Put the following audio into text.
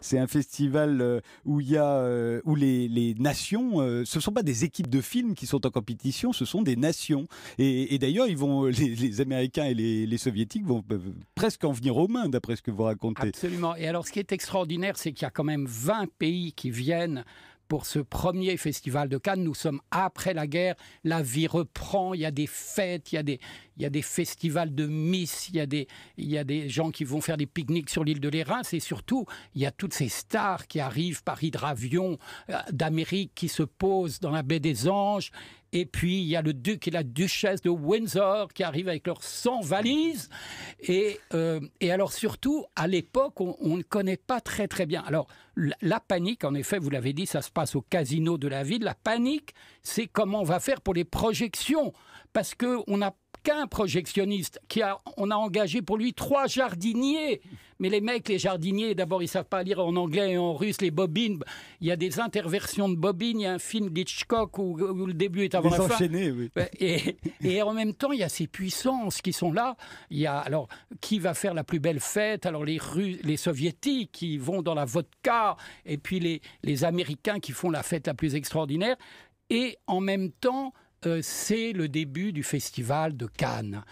C'est un festival euh, où y euh, où les, nations, euh, ce ne sont pas des équipes de films qui sont en compétition, ce sont des nations. Et, d'ailleurs, ils vont les, Américains et les, les, soviétiques vont presque en venir aux mains, d'après ce que vous racontez. Absolument. Et alors, ce qui est extraordinaire, c'est qu'il y a quand même 20 pays qui viennent pour ce premier festival de Cannes. Nous sommes après la guerre, la vie reprend, il y a des fêtes, il y a des, il y des festivals de Miss, il y, a des, il y a des gens qui vont faire des pique-niques sur l'île de l'Érins et surtout, il y a toutes ces stars qui arrivent par hydravion euh, d'Amérique qui se posent dans la baie des Anges et puis, il y a le duc et la duchesse de Windsor qui arrivent avec leurs 100 valises. Et, euh, et alors, surtout, à l'époque, on, ne connaît pas très, très bien. Alors, la, panique, en effet, vous l'avez dit, ça se passe au casino de la ville. La panique, c'est comment on va faire pour les projections. Parce qu'on n'a qu'un projectionniste qui a, on a engagé pour lui trois jardiniers. Mais les mecs, les jardiniers, d'abord, ils savent pas lire en anglais et en russe les bobines. Il y a des interversions de bobines. Il y a un film d'Hitchcock où, le début est avant la fin. Et, et, en même temps, il y a ces puissances qui sont là. Il y a alors qui va faire la plus belle fête Alors les les soviétiques qui vont dans la vodka, et puis les les Américains qui font la fête la plus extraordinaire. Et en même temps, euh, c'est le début du festival de Cannes.